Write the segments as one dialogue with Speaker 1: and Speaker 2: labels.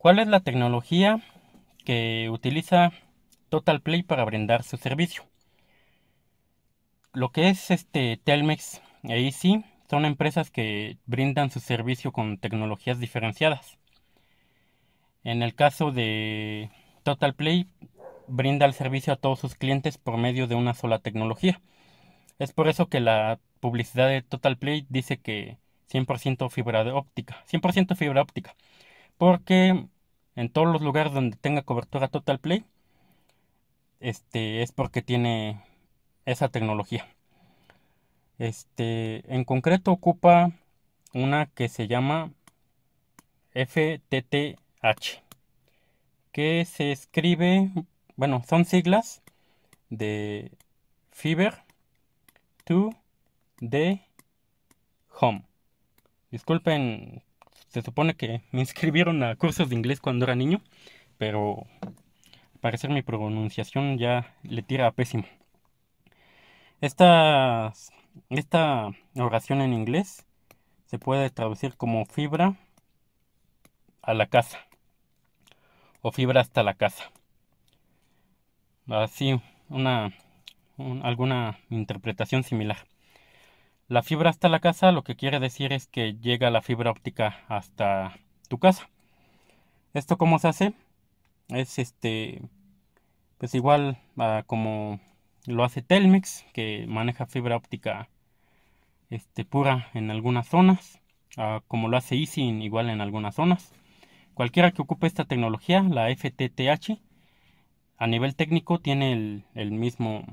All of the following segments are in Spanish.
Speaker 1: ¿Cuál es la tecnología que utiliza Total Play para brindar su servicio? Lo que es este Telmex e Easy son empresas que brindan su servicio con tecnologías diferenciadas. En el caso de Total Play, brinda el servicio a todos sus clientes por medio de una sola tecnología. Es por eso que la publicidad de Total Play dice que 100% fibra óptica, 100% fibra óptica. Porque en todos los lugares donde tenga cobertura Total Play, este es porque tiene esa tecnología. Este, en concreto ocupa una que se llama FTTH, que se escribe, bueno, son siglas de Fiber to the Home. Disculpen se supone que me inscribieron a cursos de inglés cuando era niño, pero al parecer mi pronunciación ya le tira a pésimo. Esta, esta oración en inglés se puede traducir como fibra a la casa o fibra hasta la casa. Así, una, alguna interpretación similar. La fibra hasta la casa lo que quiere decir es que llega la fibra óptica hasta tu casa. ¿Esto cómo se hace? Es este, pues igual ah, como lo hace Telmex, que maneja fibra óptica este, pura en algunas zonas, ah, como lo hace Easy igual en algunas zonas. Cualquiera que ocupe esta tecnología, la FTTH, a nivel técnico tiene el, mismo,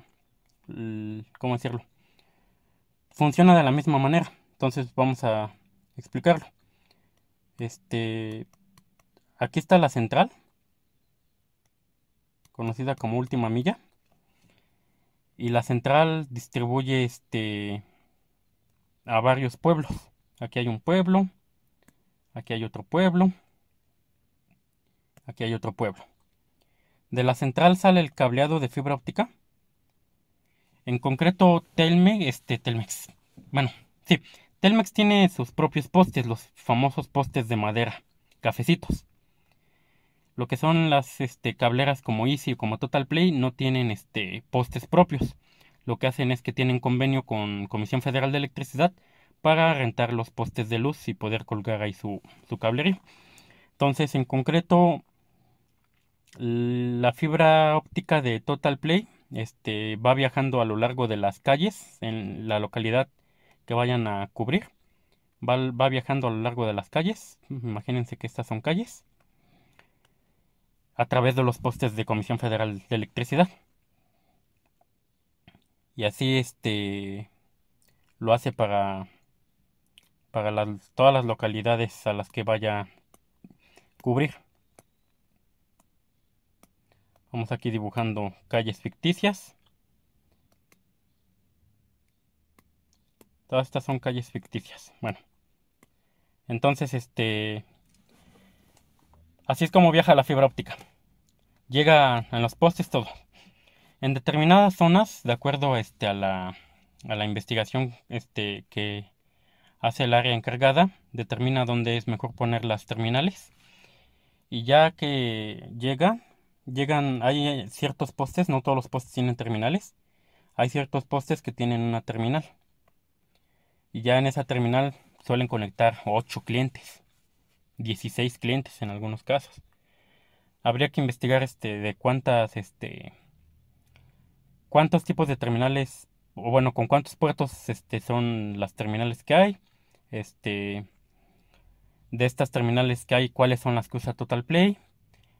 Speaker 1: ¿cómo decirlo? funciona de la misma manera. Entonces vamos a explicarlo. Este, aquí está la central, conocida como última milla. Y la central distribuye este, a varios pueblos. Aquí hay un pueblo, aquí hay otro pueblo, aquí hay otro pueblo. De la central sale el cableado de fibra óptica en concreto, Telmex, este, Telmex. Bueno, sí, Telmex tiene sus propios postes, los famosos postes de madera, cafecitos. Lo que son las este, cableras como Easy o como Total Play no tienen este, postes propios. Lo que hacen es que tienen convenio con Comisión Federal de Electricidad para rentar los postes de luz y poder colgar ahí su, su cablería. Entonces, en concreto, la fibra óptica de Total Play este, va viajando a lo largo de las calles en la localidad que vayan a cubrir. Va, viajando a lo largo de las calles. Imagínense que estas son calles. A través de los postes de Comisión Federal de Electricidad. Y así este lo hace para, para todas las localidades a las que vaya a cubrir. Vamos aquí dibujando calles ficticias. Todas estas son calles ficticias. Bueno. Entonces, este... Así es como viaja la fibra óptica. Llega en los postes todo. En determinadas zonas, de acuerdo este, a, la, a la investigación este, que hace el área encargada, determina dónde es mejor poner las terminales. Y ya que llega, Llegan, hay ciertos postes, no todos los postes tienen terminales. Hay ciertos postes que tienen una terminal. Y ya en esa terminal suelen conectar 8 clientes, 16 clientes en algunos casos. Habría que investigar este de cuántas este cuántos tipos de terminales o bueno, con cuántos puertos este son las terminales que hay. Este de estas terminales que hay, cuáles son las que usa Total Play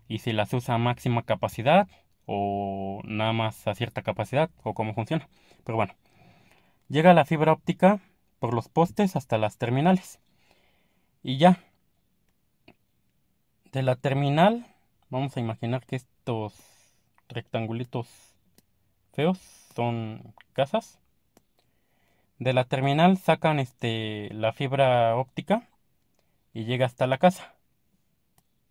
Speaker 1: y si las usa a máxima capacidad o nada más a cierta capacidad o cómo funciona. Pero bueno, llega la fibra óptica por los postes hasta las terminales. Y ya, de la terminal, vamos a imaginar que estos rectangulitos feos son casas. De la terminal sacan este, la fibra óptica y llega hasta la casa.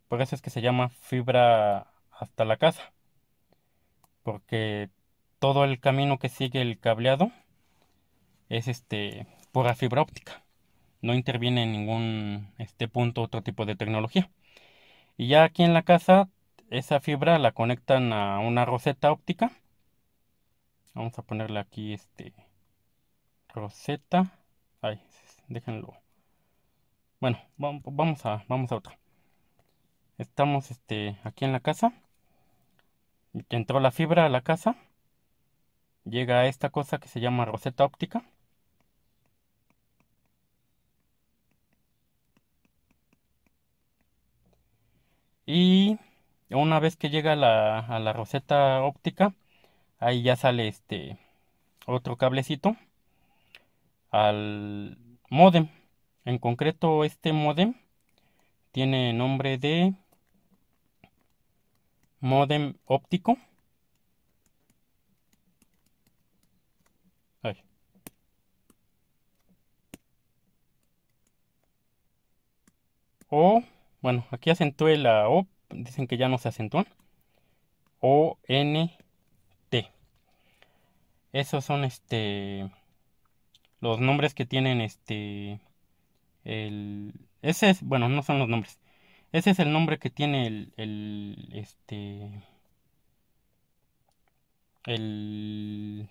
Speaker 1: Por eso es que se llama fibra hasta la casa. Porque todo el camino que sigue el cableado es este pura fibra óptica. No interviene en ningún este punto otro tipo de tecnología. Y ya aquí en la casa esa fibra la conectan a una roseta óptica. Vamos a ponerle aquí este roseta. Ahí, déjenlo. Bueno, vamos a, vamos a otra estamos este, aquí en la casa. Entró la fibra a la casa. Llega a esta cosa que se llama roseta óptica. Y una vez que llega a la roseta óptica, ahí ya sale este otro cablecito al modem. En concreto, este modem tiene nombre de modem óptico. O, bueno, aquí acentúe la O, dicen que ya no se acentúan. O, N, T. Esos son este los nombres que tienen este el ese es, bueno, no son los nombres. Ese es el nombre que tiene el, el este, el,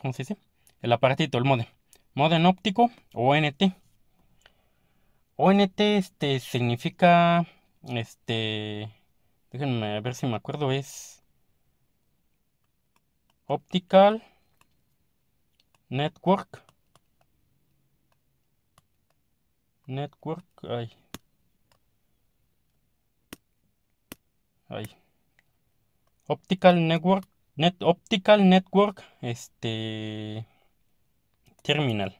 Speaker 1: ¿cómo se dice? El aparatito, el modem. Modem óptico ONT. ONT este significa este déjenme ver si me acuerdo es Optical Network Network, ay, Optical Network, Net, Optical Network, este Terminal.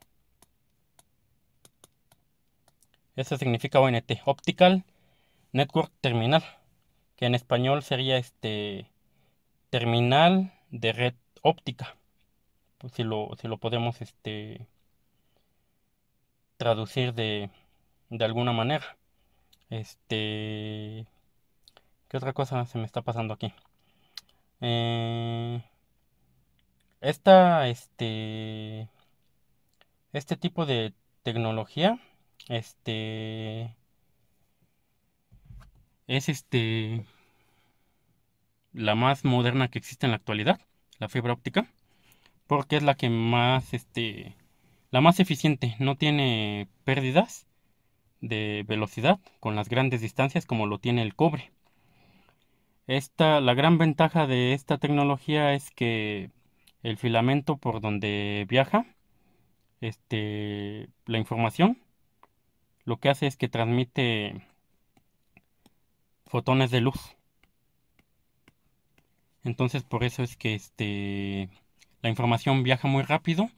Speaker 1: Eso significa ONT, Optical Network Terminal, que en español sería este terminal de red óptica. Pues, si lo si lo podemos este traducir de, alguna manera. Este. ¿Qué otra cosa se me está pasando aquí? Eh, esta, este. Este tipo de tecnología. Este. Es este. La más moderna que existe en la actualidad. La fibra óptica. Porque es la que más este la más eficiente, no tiene pérdidas de velocidad con las grandes distancias como lo tiene el cobre. Esta, la gran ventaja de esta tecnología es que el filamento por donde viaja este, la información lo que hace es que transmite fotones de luz. Entonces por eso es que este, la información viaja muy rápido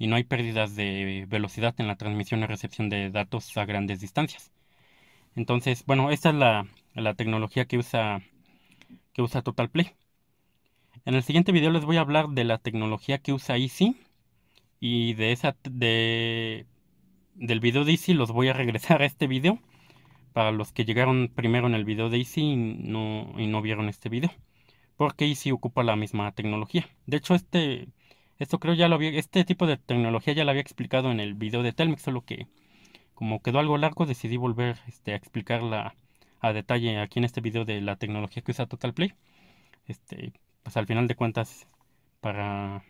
Speaker 1: y no hay pérdidas de velocidad en la transmisión y recepción de datos a grandes distancias. Entonces, bueno, esta es la, tecnología que usa, que usa Total Play. En el siguiente video les voy a hablar de la tecnología que usa Easy y de esa de, del video de Easy los voy a regresar a este video para los que llegaron primero en el video de Easy no, y no vieron este video porque Easy ocupa la misma tecnología. De hecho, este esto creo ya lo había, este tipo de tecnología ya la había explicado en el video de Telmex, solo que como quedó algo largo decidí volver este, a explicarla a detalle aquí en este video de la tecnología que usa Total Play. Este, pues al final de cuentas, para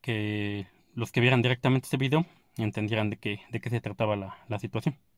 Speaker 1: que los que vieran directamente este video entendieran de qué, de qué se trataba la situación.